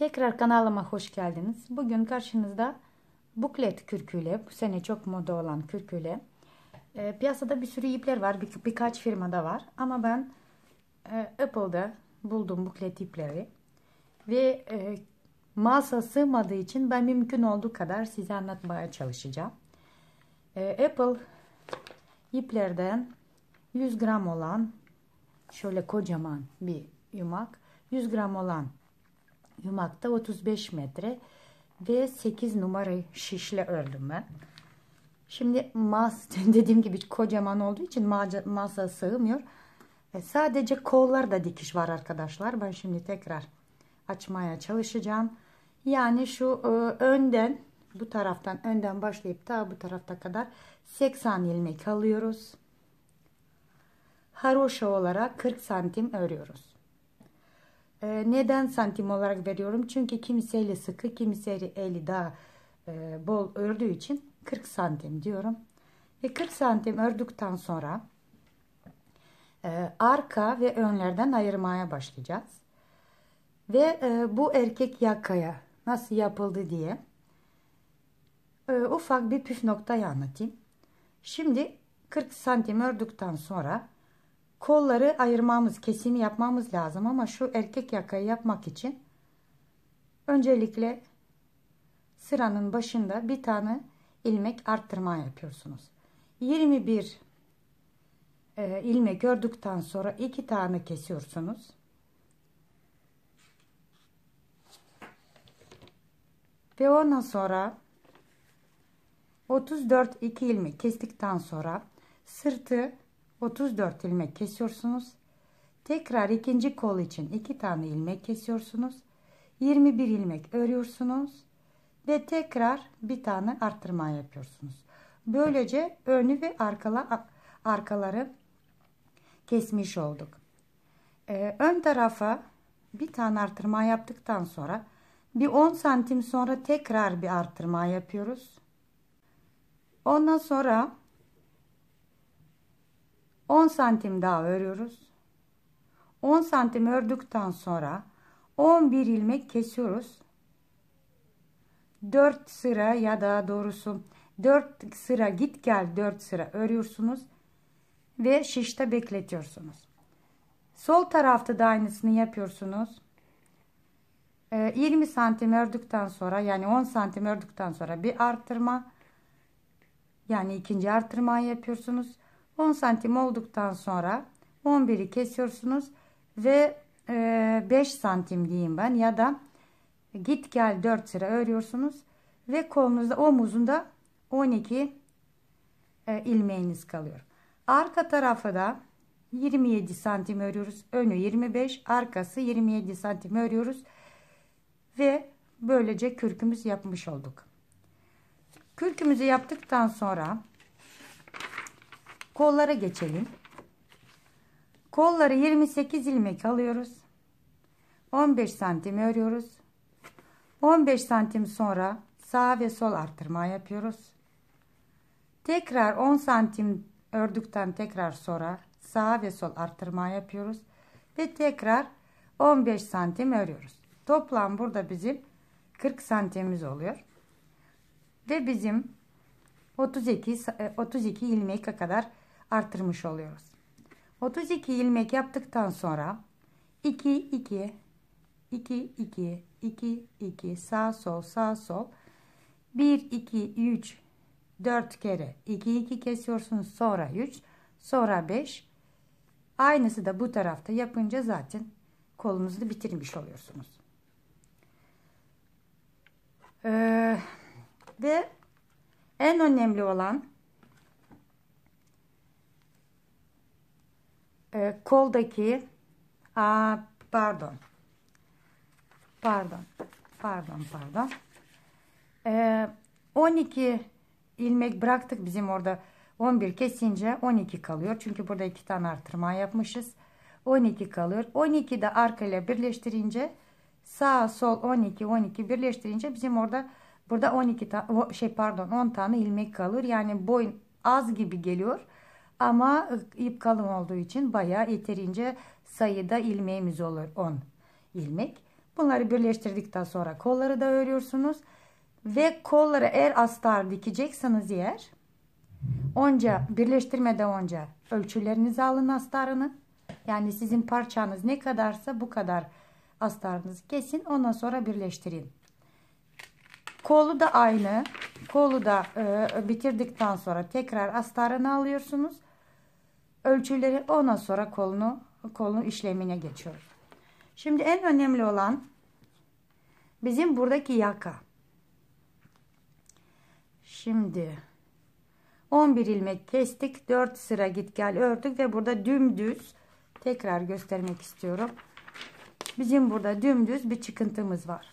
Tekrar kanalıma hoş geldiniz. Bugün karşınızda buklet kürküyle, bu sene çok moda olan kürküyle. E, piyasada bir sürü ipler var, bir, birkaç firmada var. Ama ben e, Apple'da buldum buklet ipleri. Ve e, masa sığmadığı için ben mümkün olduğu kadar size anlatmaya çalışacağım. E, Apple iplerden 100 gram olan şöyle kocaman bir yumak 100 gram olan yumakta 35 metre ve 8 numara şişle ördüm ben. Şimdi mas dediğim gibi kocaman olduğu için masa sığmıyor. E sadece kollarda dikiş var arkadaşlar. Ben şimdi tekrar açmaya çalışacağım. Yani şu e, önden bu taraftan önden başlayıp daha bu tarafta kadar 80 ilmek alıyoruz. Haroşa olarak 40 santim örüyoruz. Ee, neden santim olarak veriyorum? Çünkü kimisi sıkı, kimisi eli daha e, bol ördüğü için 40 santim diyorum. Ve 40 santim ördükten sonra e, arka ve önlerden ayırmaya başlayacağız. Ve e, bu erkek yakaya nasıl yapıldı diye ufak bir püf noktayı anlatayım. Şimdi 40 santim ördükten sonra kolları ayırmamız, kesimi yapmamız lazım ama şu erkek yakayı yapmak için öncelikle sıranın başında bir tane ilmek arttırma yapıyorsunuz. 21 e, ilmek gördükten sonra iki tane kesiyorsunuz. Ve ondan sonra 34 2 ilmek kestikten sonra sırtı 34 ilmek kesiyorsunuz. Tekrar ikinci kol için iki tane ilmek kesiyorsunuz. 21 ilmek örüyorsunuz ve tekrar bir tane artırma yapıyorsunuz. Böylece önü ve arkala, arkaları kesmiş olduk. Ee, ön tarafa bir tane artırma yaptıktan sonra bir 10 santim sonra tekrar bir artırma yapıyoruz. Ondan sonra 10 santim daha örüyoruz. 10 santim ördükten sonra 11 ilmek kesiyoruz. 4 sıra ya da doğrusu 4 sıra git gel 4 sıra örüyorsunuz ve şişte bekletiyorsunuz. Sol tarafta da aynısını yapıyorsunuz. 20 ee, santim ördükten sonra yani 10 santim ördükten sonra bir arttırma yani ikinci arttırmayı yapıyorsunuz. 10 santim olduktan sonra 11'i kesiyorsunuz ve 5 e, santim diyeyim ben ya da git gel 4 sıra örüyorsunuz ve kolunuzda omuzunda 12 e, ilmeğiniz kalıyor. Arka tarafı da 27 santim örüyoruz. Önü 25, arkası 27 santim örüyoruz. Ve böylece kürkümüz yapmış olduk. Kürkümüzü yaptıktan sonra Kollara geçelim. Kolları 28 ilmek alıyoruz. 15 santim örüyoruz. 15 santim sonra sağ ve sol artırma yapıyoruz. Tekrar 10 santim ördükten tekrar sonra sağ ve sol artırma yapıyoruz. Ve tekrar 15 santim örüyoruz. Toplam burada bizim 40 santimiz oluyor. Ve bizim 32, 32 ilmek'e kadar arttırmış oluyoruz. 32 ilmek yaptıktan sonra 2 2 2 2 2 2 sağ sol sağ sol 1 2 3 4 kere 2 2 kesiyorsunuz sonra 3 sonra 5 aynısı da bu tarafta yapınca zaten kolunuzu bitirmiş oluyorsunuz. Ee, ve en önemli olan e, koldaki aa, pardon pardon pardon pardon e, 12 ilmek bıraktık bizim orada 11 kesince 12 kalıyor çünkü burada iki tane artırma yapmışız 12 kalır 12 de arkayla birleştirince sağ sol 12 12 birleştirince bizim orada Burada 12 tane şey pardon 10 tane ilmek kalır. Yani boyun az gibi geliyor. Ama ıı, ip kalın olduğu için bayağı yeterince sayıda ilmeğimiz olur 10 ilmek. Bunları birleştirdikten sonra kolları da örüyorsunuz. Ve kolları eğer astar dikecekseniz yer onca birleştirmeden onca ölçülerinizi alın astarını. Yani sizin parçanız ne kadarsa bu kadar astarınızı kesin ondan sonra birleştirin. Kolu da aynı. Kolu da e, bitirdikten sonra tekrar astarını alıyorsunuz. Ölçüleri ona sonra kolunu kolun işlemine geçiyoruz. Şimdi en önemli olan bizim buradaki yaka. Şimdi 11 ilmek kestik. 4 sıra git gel ördük ve burada dümdüz tekrar göstermek istiyorum. Bizim burada dümdüz bir çıkıntımız var.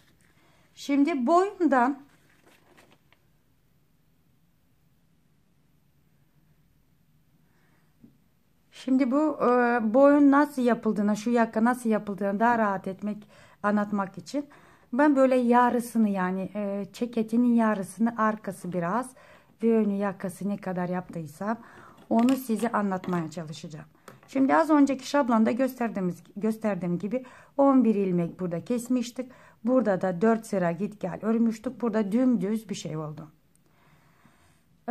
Şimdi boyundan Şimdi bu e, bu nasıl yapıldığını, şu yaka nasıl yapıldığını daha rahat etmek, anlatmak için ben böyle yarısını yani e, ceketinin yarısını arkası biraz ve önü yakası ne kadar yaptıysam onu size anlatmaya çalışacağım. Şimdi az önceki şablonda gösterdiğimiz gösterdiğim gibi 11 ilmek burada kesmiştik. Burada da 4 sıra git gel örmüştük. Burada dümdüz bir şey oldu.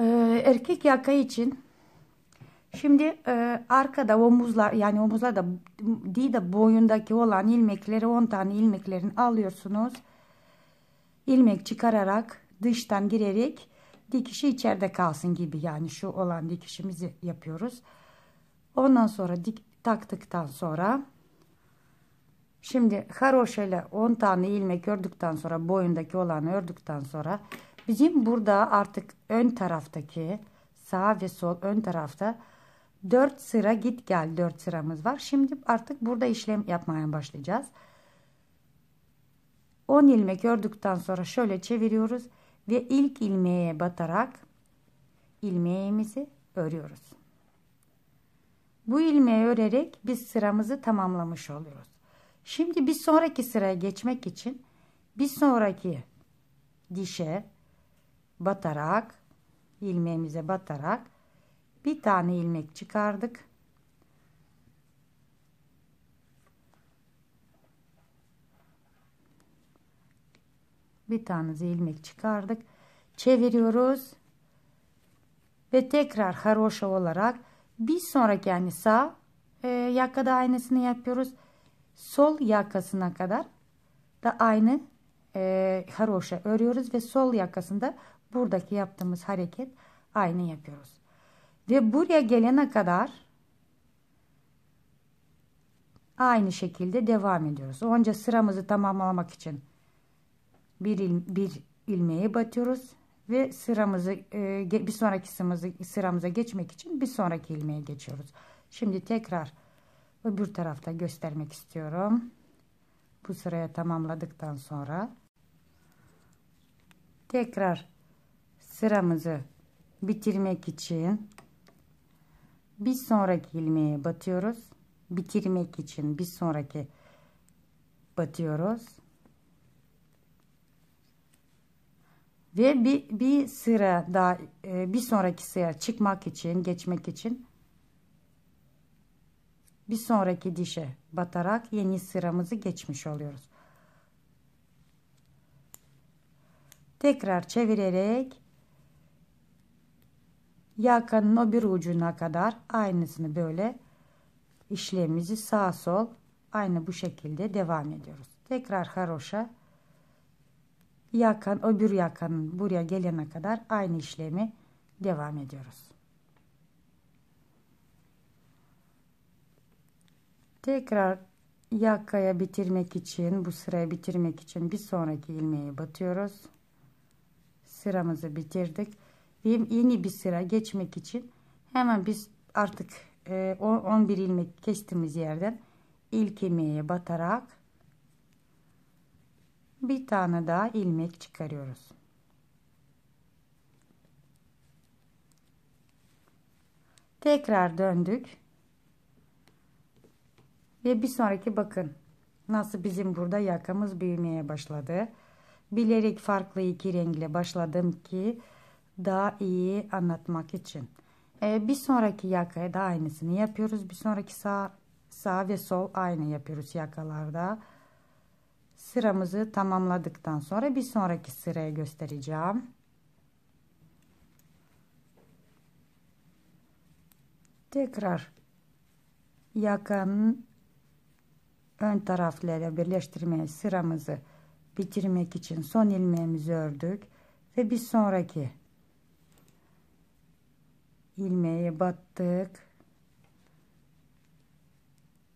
Ee, erkek yaka için Şimdi e, arkada omuzlar yani omuzlar da değil de boyundaki olan ilmekleri 10 tane ilmeklerini alıyorsunuz. İlmek çıkararak dıştan girerek dikişi içeride kalsın gibi yani şu olan dikişimizi yapıyoruz. Ondan sonra dik taktıktan sonra şimdi haroşayla 10 tane ilmek ördükten sonra boyundaki olanı ördükten sonra bizim burada artık ön taraftaki sağ ve sol ön tarafta 4 sıra git gel 4 sıramız var. Şimdi artık burada işlem yapmaya başlayacağız. 10 ilmek ördükten sonra şöyle çeviriyoruz ve ilk ilmeğe batarak ilmeğimizi örüyoruz. Bu ilmeği örerek biz sıramızı tamamlamış oluyoruz. Şimdi bir sonraki sıraya geçmek için bir sonraki dişe batarak ilmeğimize batarak bir tane ilmek çıkardık bir tane ilmek çıkardık çeviriyoruz ve tekrar haroşa olarak bir sonraki yani sağ e, yakada aynısını yapıyoruz sol yakasına kadar da aynı e, haroşa örüyoruz ve sol yakasında buradaki yaptığımız hareket aynı yapıyoruz ve buraya gelene kadar aynı şekilde devam ediyoruz. Onca sıramızı tamamlamak için bir, il, bir ilmeği batıyoruz ve sıramızı e, bir sonraki sıramızı, sıramıza geçmek için bir sonraki ilmeğe geçiyoruz. Şimdi tekrar öbür tarafta göstermek istiyorum. Bu sıraya tamamladıktan sonra tekrar sıramızı bitirmek için bir sonraki ilmeğe batıyoruz bitirmek için bir sonraki batıyoruz ve bir, bir sıra daha e, bir sonraki sıra çıkmak için geçmek için bir sonraki dişe batarak yeni sıramızı geçmiş oluyoruz tekrar çevirerek yakanın o bir ucuna kadar aynısını böyle işlemimizi sağ sol aynı bu şekilde devam ediyoruz. Tekrar haroşa yakan öbür yakanın buraya gelene kadar aynı işlemi devam ediyoruz. Tekrar yakaya bitirmek için bu sırayı bitirmek için bir sonraki ilmeği batıyoruz. Sıramızı bitirdik yeni bir sıra geçmek için hemen biz artık 11 e, ilmek kestiğimiz yerden ilk ilmeğe batarak bir tane daha ilmek çıkarıyoruz. Tekrar döndük. Ve bir sonraki bakın nasıl bizim burada yakamız büyümeye başladı. Bilerek farklı iki renkle başladım ki daha iyi anlatmak için. E, bir sonraki yakaya da aynısını yapıyoruz. Bir sonraki sağ, sağ ve sol aynı yapıyoruz yakalarda. Sıramızı tamamladıktan sonra bir sonraki sıraya göstereceğim. Tekrar yakanın ön taraflarıyla birleştirmeye sıramızı bitirmek için son ilmeğimizi ördük ve bir sonraki Ilmeği battık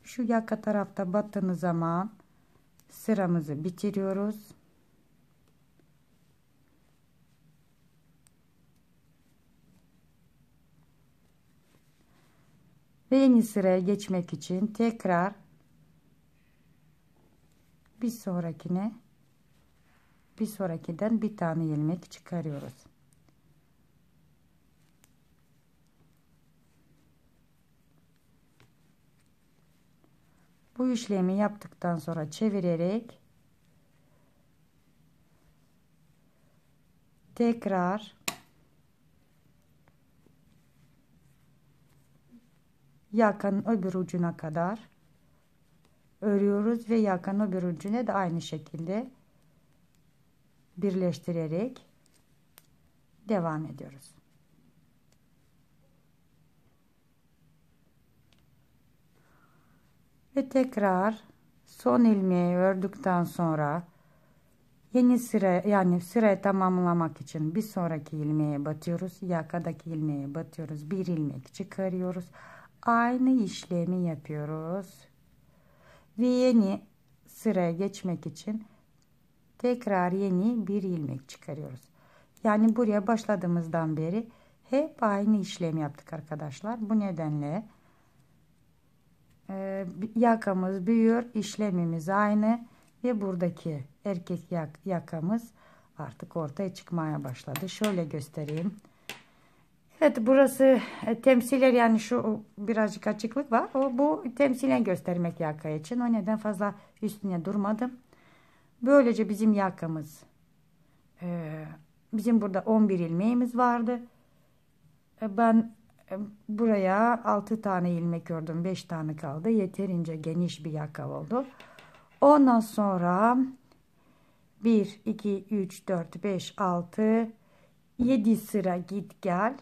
şu yaka tarafta battığımız zaman sıramızı bitiriyoruz ve yeni sıraya geçmek için tekrar bir sonrakine bir sonrakiden bir tane ilmek çıkarıyoruz Bu işlemi yaptıktan sonra çevirerek tekrar yakanın öbür ucuna kadar örüyoruz ve yakanın öbür ucuna da aynı şekilde birleştirerek devam ediyoruz. ve tekrar son ilmeği ördükten sonra yeni sıra yani sırayı tamamlamak için bir sonraki ilmeğe batıyoruz yakadaki ilmeğe batıyoruz bir ilmek çıkarıyoruz aynı işlemi yapıyoruz ve yeni sıraya geçmek için tekrar yeni bir ilmek çıkarıyoruz yani buraya başladığımızdan beri hep aynı işlemi yaptık arkadaşlar bu nedenle ee, yakamız büyür, işlemimiz aynı ve buradaki erkek yak, yakamız artık ortaya çıkmaya başladı. Şöyle göstereyim. Evet burası e, temsiler yani şu birazcık açıklık var. O, bu temsilen göstermek yaka için. O neden fazla üstüne durmadım. Böylece bizim yakamız e, bizim burada 11 ilmeğimiz vardı. E, ben buraya 6 tane ilmek ördüm 5 tane kaldı yeterince geniş bir yaka oldu ondan sonra 1 2 3 4 5 6 7 sıra git gel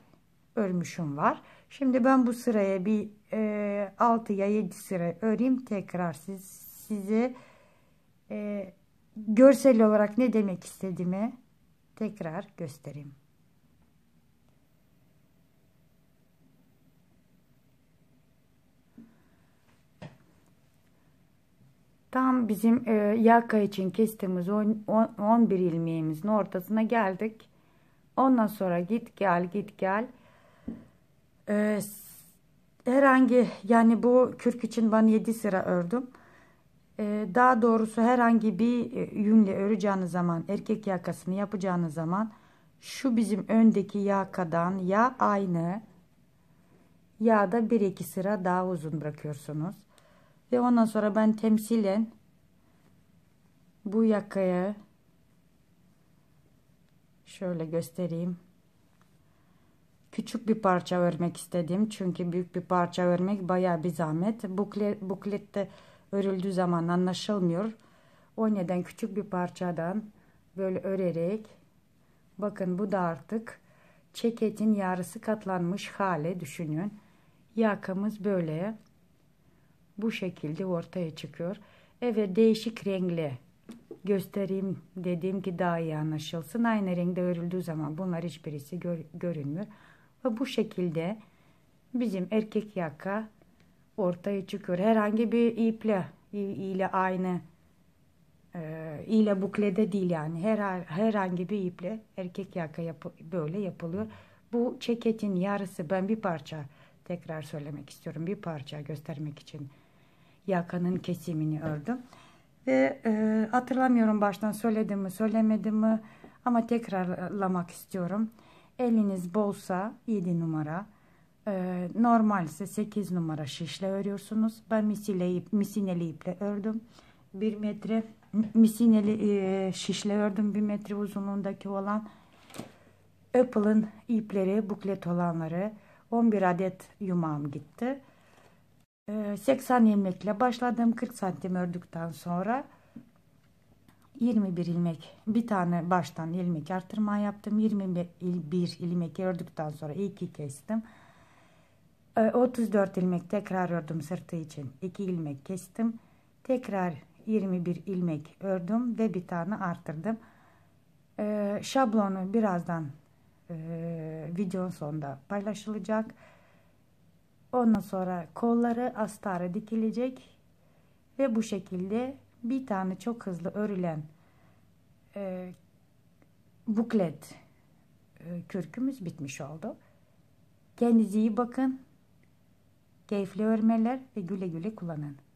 örmüşüm var şimdi ben bu sıraya bir e, 6 ya 7 sıra öreyim tekrar siz, size e, görsel olarak ne demek istediğimi tekrar göstereyim Tam bizim e, yaka için kestiğimiz 11 ilmeğimizin ortasına geldik. Ondan sonra git gel git gel. E, herhangi yani bu kürk için ben 7 sıra ördüm. E, daha doğrusu herhangi bir e, yünle öreceğiniz zaman erkek yakasını yapacağınız zaman şu bizim öndeki yakadan ya aynı ya da 1-2 sıra daha uzun bırakıyorsunuz. Ve ondan sonra ben temsilen bu yakaya şöyle göstereyim. Küçük bir parça örmek istedim. Çünkü büyük bir parça örmek baya bir zahmet. Buklet, buklette örüldüğü zaman anlaşılmıyor. O neden küçük bir parçadan böyle örerek bakın bu da artık ceketin yarısı katlanmış hale düşünün. Yakamız böyle bu şekilde ortaya çıkıyor. Evet değişik renkli göstereyim dediğim ki daha iyi anlaşılsın. Aynı renkte örüldüğü zaman bunlar hiçbirisi gör, görünmüyor. Ve bu şekilde bizim erkek yaka ortaya çıkıyor. Herhangi bir iple ile aynı e, ile buklede değil yani her herhangi bir iple erkek yaka yapı, böyle yapılıyor. Bu ceketin yarısı ben bir parça tekrar söylemek istiyorum bir parça göstermek için yakanın kesimini ördüm. Ve e, hatırlamıyorum baştan söyledim mi söylemedim mi ama tekrarlamak istiyorum. Eliniz bolsa 7 numara e, normalse 8 numara şişle örüyorsunuz. Ben misile ip, misineli iple ördüm. 1 metre misineli e, şişle ördüm 1 metre uzunluğundaki olan Apple'ın ipleri buklet olanları 11 adet yumağım gitti. 80 ee, ilmekle başladım 40 santim ördükten sonra 21 ilmek bir tane baştan ilmek artırma yaptım 21 ilmek ördükten sonra iki kestim 34 ee, ilmek tekrar ördüm sırtı için 2 ilmek kestim tekrar 21 ilmek ördüm ve bir tane artırdım ee, şablonu birazdan videonun sonunda paylaşılacak Ondan sonra kolları astara dikilecek ve bu şekilde bir tane çok hızlı örülen e, buklet e, kürkümüz bitmiş oldu. Kendinize iyi bakın. Keyifli örmeler ve güle güle kullanın.